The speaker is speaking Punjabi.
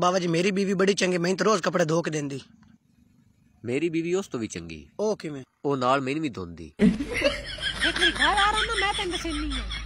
ਬਾਬਾ ਜੀ ਮੇਰੀ ਬੀਵੀ ਬੜੀ ਚੰਗੀ ਮੈਂ ਤਾਂ ਰੋਜ਼ ਕੱਪੜੇ ਧੋ ਕੇ ਦਿੰਦੀ ਮੇਰੀ ਬੀਵੀ ਉਸ ਤੋਂ ਵੀ ਚੰਗੀ ਉਹ ਕਿਵੇਂ ਉਹ ਨਾਲ ਮੈਨੂੰ ਵੀ ਧੋਂਦੀ ਇੱਕ ਕੋਈ ਘਰ ਆ ਰਹਾ ਨਾ ਮੈਂ ਤੈਨੂੰ ਦੱਸਣੀ ਹੈ